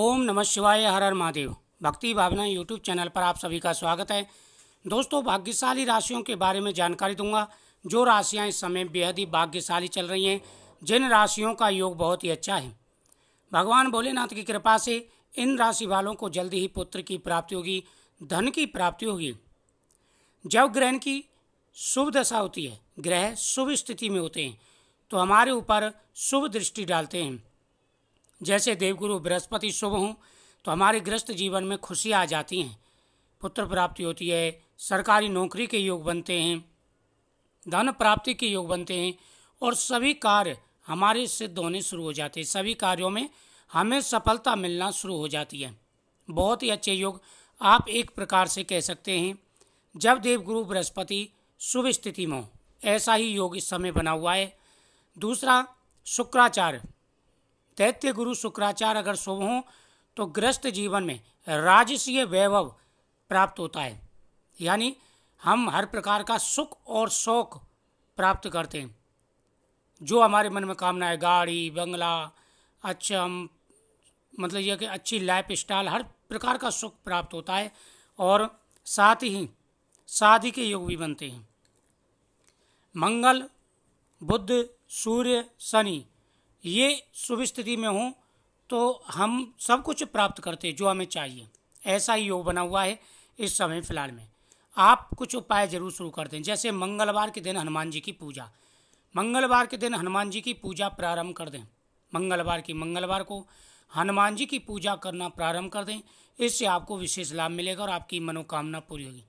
ओम नमः शिवाय हर हर महादेव भक्ति भावना यूट्यूब चैनल पर आप सभी का स्वागत है दोस्तों भाग्यशाली राशियों के बारे में जानकारी दूंगा जो राशियां इस समय बेहद ही भाग्यशाली चल रही हैं जिन राशियों का योग बहुत ही अच्छा है भगवान भोलेनाथ की कृपा से इन राशि वालों को जल्द ही पुत्र की प्राप्ति होगी धन की प्राप्ति होगी जब ग्रहण की शुभ दशा होती है ग्रह शुभ स्थिति में होते हैं तो हमारे ऊपर शुभ दृष्टि डालते हैं जैसे देवगुरु बृहस्पति शुभ हों तो हमारे ग्रस्त जीवन में खुशियाँ आ जाती हैं पुत्र प्राप्ति होती है सरकारी नौकरी के योग बनते हैं धन प्राप्ति के योग बनते हैं और सभी कार्य हमारे सिद्ध होने शुरू हो जाते हैं सभी कार्यों में हमें सफलता मिलना शुरू हो जाती है बहुत ही अच्छे योग आप एक प्रकार से कह सकते हैं जब देवगुरु बृहस्पति शुभ स्थिति में हो ऐसा ही योग इस समय बना हुआ है दूसरा शुक्राचार्य दैत्य गुरु शुक्राचार्य अगर शुभ हों तो ग्रस्त जीवन में राजसीय वैभव प्राप्त होता है यानी हम हर प्रकार का सुख और शौक प्राप्त करते हैं जो हमारे मन में कामना है गाड़ी बंगला अच्छा हम मतलब यह कि अच्छी लाइफ स्टाइल हर प्रकार का सुख प्राप्त होता है और साथ ही शादी के योग भी बनते हैं मंगल बुद्ध सूर्य शनि ये शुभ स्थिति में हों तो हम सब कुछ प्राप्त करते जो हमें चाहिए ऐसा ही योग बना हुआ है इस समय फिलहाल में आप कुछ उपाय जरूर शुरू कर दें जैसे मंगलवार के दिन हनुमान जी की पूजा मंगलवार के दिन हनुमान जी की पूजा प्रारंभ कर दें मंगलवार की मंगलवार को हनुमान जी की पूजा करना प्रारंभ कर दें इससे आपको विशेष लाभ मिलेगा और आपकी मनोकामना पूरी होगी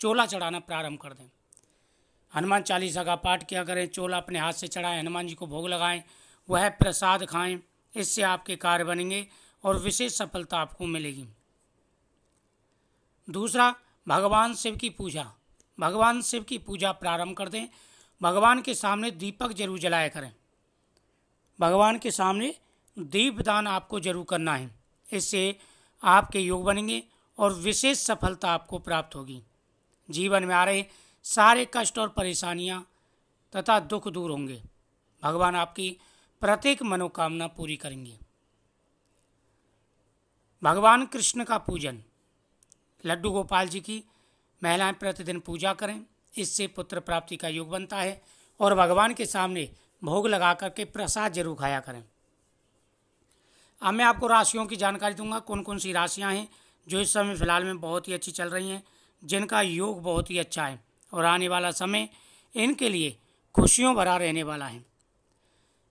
चोला चढ़ाना प्रारंभ कर दें हनुमान चालीसा का पाठ किया करें चोला अपने हाथ से चढ़ाएं हनुमान जी को भोग लगाएं वह प्रसाद खाएं इससे आपके कार्य बनेंगे और विशेष सफलता आपको मिलेगी दूसरा भगवान शिव की पूजा भगवान शिव की पूजा प्रारंभ कर दें भगवान के सामने दीपक जरूर जलाया करें भगवान के सामने दीपदान आपको जरूर करना है इससे आपके योग बनेंगे और विशेष सफलता आपको प्राप्त होगी जीवन में आ रहे सारे कष्ट और परेशानियां तथा दुख दूर होंगे भगवान आपकी प्रत्येक मनोकामना पूरी करेंगे भगवान कृष्ण का पूजन लड्डू गोपाल जी की महिलाएं प्रतिदिन पूजा करें इससे पुत्र प्राप्ति का योग बनता है और भगवान के सामने भोग लगा करके प्रसाद जरूर खाया करें अब मैं आपको राशियों की जानकारी दूंगा कौन कौन सी राशियां हैं जो इस समय फिलहाल में बहुत ही अच्छी चल रही हैं जिनका योग बहुत ही अच्छा है और आने वाला समय इनके लिए खुशियों भरा रहने वाला है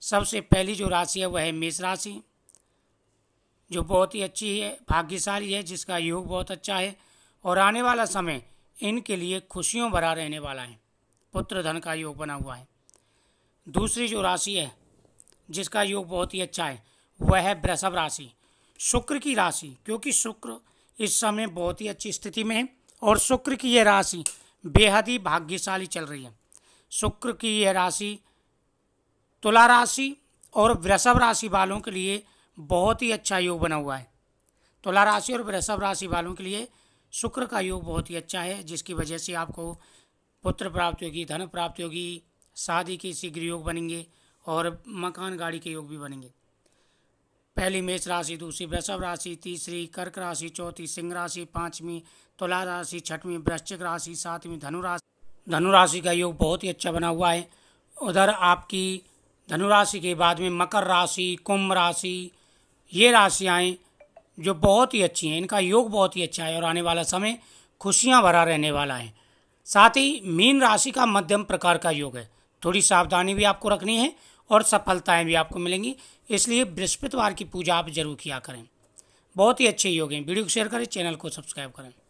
सबसे पहली जो राशि है वह है मेष राशि जो बहुत ही अच्छी है भाग्यशाली है जिसका योग बहुत अच्छा है और आने वाला समय इनके लिए खुशियों भरा रहने वाला है पुत्र धन का योग बना हुआ है दूसरी जो राशि है जिसका योग बहुत ही अच्छा है वह है वृषभ राशि शुक्र की राशि क्योंकि शुक्र इस समय बहुत ही अच्छी स्थिति में है और शुक्र की यह राशि बेहद ही भाग्यशाली चल रही है शुक्र की यह राशि तुला राशि और वृषभ राशि वालों के लिए बहुत ही अच्छा योग बना हुआ है तुला राशि और वृषभ राशि वालों के लिए शुक्र का योग बहुत ही अच्छा है जिसकी वजह से आपको पुत्र प्राप्त होगी धन प्राप्त होगी शादी के शीघ्र योग बनेंगे और मकान गाड़ी के योग भी बनेंगे पहली मेष राशि दूसरी वृषभ राशि तीसरी कर्क राशि चौथी सिंह राशि पाँचवीं तुला राशि छठवीं वृश्चिक राशि सातवीं धनुराशि धनुराशि का योग बहुत ही अच्छा बना हुआ है उधर आपकी धनुराशि के बाद में मकर राशि कुंभ राशि ये राशियाँ जो बहुत ही अच्छी हैं इनका योग बहुत ही अच्छा है और आने वाला समय खुशियाँ भरा रहने वाला है साथ ही मीन राशि का मध्यम प्रकार का योग है थोड़ी सावधानी भी आपको रखनी है और सफलताएं भी आपको मिलेंगी इसलिए बृहस्पतिवार की पूजा आप जरूर किया करें बहुत ही अच्छे योग हैं वीडियो को शेयर करें चैनल को सब्सक्राइब करें